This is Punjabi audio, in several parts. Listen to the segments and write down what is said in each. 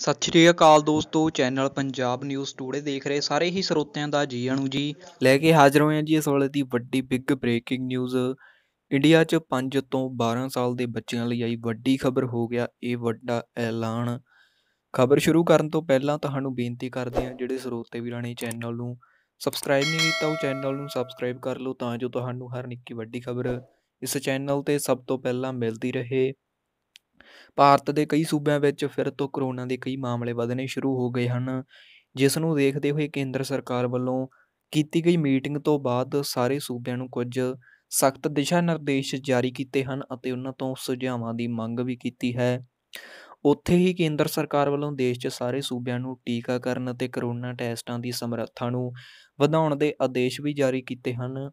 ਸਤਿ ਸ਼੍ਰੀ ਅਕਾਲ ਦੋਸਤੋ ਚੈਨਲ ਪੰਜਾਬ ਨਿਊਜ਼ ਟੂਡੇ ਦੇਖ ਰਹੇ ਸਾਰੇ ਹੀ ਸਰੋਤਿਆਂ ਦਾ ਜੀ ਆਣੂ ਜੀ ਲੈ ਕੇ ਹਾਜ਼ਰ ਹੋਏ ਹਾਂ ਜੀ ਇਸ ਵੇਲੇ ਦੀ ਵੱਡੀ ਬਿਗ ਬ੍ਰੇਕਿੰਗ ਨਿਊਜ਼ ਇੰਡੀਆ 'ਚ 5 ਤੋਂ 12 ਸਾਲ ਦੇ ਬੱਚਿਆਂ ਲਈ ਆਈ ਵੱਡੀ ਖਬਰ ਹੋ ਗਿਆ ਇਹ ਵੱਡਾ ਐਲਾਨ ਖਬਰ ਸ਼ੁਰੂ ਕਰਨ ਤੋਂ ਪਹਿਲਾਂ ਤੁਹਾਨੂੰ ਬੇਨਤੀ ਕਰਦੇ ਹਾਂ ਜਿਹੜੇ ਸਰੋਤੇ ਵੀਰਾਂ ਨੇ ਚੈਨਲ ਨੂੰ ਸਬਸਕ੍ਰਾਈਬ ਨਹੀਂ ਕੀਤਾ ਉਹ ਚੈਨਲ ਨੂੰ ਸਬਸਕ੍ਰਾਈਬ ਕਰ ਲਓ ਤਾਂ ਜੋ ਤੁਹਾਨੂੰ ਹਰ ਨਿੱਕੀ ਵੱਡੀ ਖਬਰ ਇਸ ਚੈਨਲ ਤੇ ਸਭ ਤੋਂ ਪਹਿਲਾਂ ਮਿਲਦੀ ਰਹੇ ਭਾਰਤ ਦੇ ਕਈ ਸੂਬਿਆਂ ਵਿੱਚ ਫਿਰ ਤੋਂ ਕਰੋਨਾ ਦੇ ਕਈ ਮਾਮਲੇ ਵਧਨੇ ਸ਼ੁਰੂ ਹੋ ਗਏ ਹਨ ਜਿਸ ਨੂੰ ਦੇਖਦੇ ਹੋਏ ਕੇਂਦਰ ਸਰਕਾਰ ਵੱਲੋਂ ਕੀਤੀ ਗਈ ਮੀਟਿੰਗ ਤੋਂ ਬਾਅਦ ਸਾਰੇ ਸੂਬਿਆਂ ਨੂੰ ਕੁਝ ਸਖਤ ਦਿਸ਼ਾ ਨਿਰਦੇਸ਼ ਜਾਰੀ ਕੀਤੇ ਹਨ ਅਤੇ ਉਹਨਾਂ ਤੋਂ ਸੁਝਾਵਾਂ ਦੀ ਮੰਗ ਵੀ ਕੀਤੀ ਹੈ ਉੱਥੇ ਹੀ ਕੇਂਦਰ ਸਰਕਾਰ ਵੱਲੋਂ ਦੇਸ਼ 'ਚ ਸਾਰੇ ਸੂਬਿਆਂ ਨੂੰ ਟੀਕਾਕਰਨ ਅਤੇ ਕਰੋਨਾ ਟੈਸਟਾਂ ਦੀ ਸਮਰੱਥਾ ਨੂੰ ਵਧਾਉਣ ਦੇ ਆਦੇਸ਼ ਵੀ ਜਾਰੀ ਕੀਤੇ ਹਨ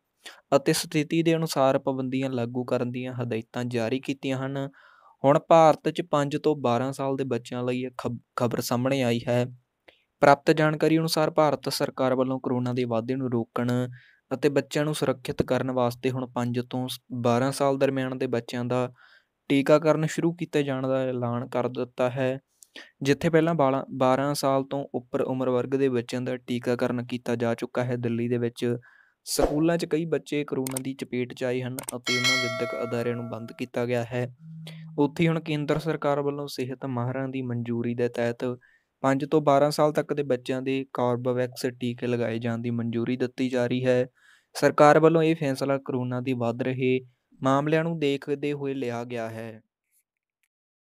ਅਤੇ ਸਥਿਤੀ ਦੇ ਅਨੁਸਾਰ ਪਾਬੰਦੀਆਂ ਲਾਗੂ ਕਰਨ ਦੀਆਂ ਹਦਾਇਤਾਂ ਜਾਰੀ ਕੀਤੀਆਂ ਹਨ ਹੁਣ ਭਾਰਤ 'ਚ 5 ਤੋਂ 12 ਸਾਲ ਦੇ ਬੱਚਿਆਂ ਲਈ ਖਬਰ ਸਾਹਮਣੇ ਆਈ ਹੈ ਪ੍ਰਾਪਤ ਜਾਣਕਾਰੀ ਅਨੁਸਾਰ ਭਾਰਤ ਸਰਕਾਰ ਵੱਲੋਂ ਕਰੋਨਾ ਦੇ ਵਾਧੇ ਨੂੰ ਰੋਕਣ ਅਤੇ ਬੱਚਿਆਂ ਨੂੰ ਸੁਰੱਖਿਅਤ ਕਰਨ ਵਾਸਤੇ ਹੁਣ 5 ਤੋਂ 12 ਸਾਲ ਦਰਮਿਆਨ ਦੇ ਬੱਚਿਆਂ ਦਾ ਟੀਕਾਕਰਨ ਸ਼ੁਰੂ ਕੀਤੇ ਜਾਣ ਦਾ ਐਲਾਨ ਕਰ ਦਿੱਤਾ ਹੈ ਜਿੱਥੇ ਪਹਿਲਾਂ 12 ਸਾਲ ਤੋਂ ਉੱਪਰ ਉਮਰ ਵਰਗ ਦੇ ਬੱਚਿਆਂ ਦਾ ਟੀਕਾਕਰਨ ਕੀਤਾ ਜਾ ਚੁੱਕਾ ਹੈ ਦਿੱਲੀ ਦੇ ਵਿੱਚ ਸਕੂਲਾਂ 'ਚ ਕਈ ਬੱਚੇ ਕਰੋਨਾ ਦੀ ਚਪੇਟ 'ਚ ਆਏ ਹਨ ਅਤੇ ਉਹਨਾਂ ਵਿਦਿਅਕ ਅਦਾਰਿਆਂ ਨੂੰ ਬੰਦ ਕੀਤਾ ਗਿਆ ਹੈ ਉੱਥੇ ਹੁਣ ਕੇਂਦਰ ਸਰਕਾਰ ਵੱਲੋਂ ਸਿਹਤ ਮਾਹਰਾਂ ਦੀ ਮਨਜ਼ੂਰੀ ਦੇ ਤਹਿਤ 5 ਤੋਂ 12 ਸਾਲ ਤੱਕ ਦੇ ਬੱਚਿਆਂ ਦੇ ਕਾਰਬੋਵੈਕਸ ਟੀਕੇ ਲਗਾਏ ਜਾਣ ਦੀ ਮਨਜ਼ੂਰੀ ਦਿੱਤੀ ਜਾ ਰਹੀ ਹੈ ਸਰਕਾਰ ਵੱਲੋਂ ਇਹ ਫੈਸਲਾ ਕਰੋਨਾ ਦੀ ਵੱਧ ਰਹੇ ਮਾਮਲਿਆਂ ਨੂੰ ਦੇਖਦੇ ਹੋਏ ਲਿਆ ਗਿਆ ਹੈ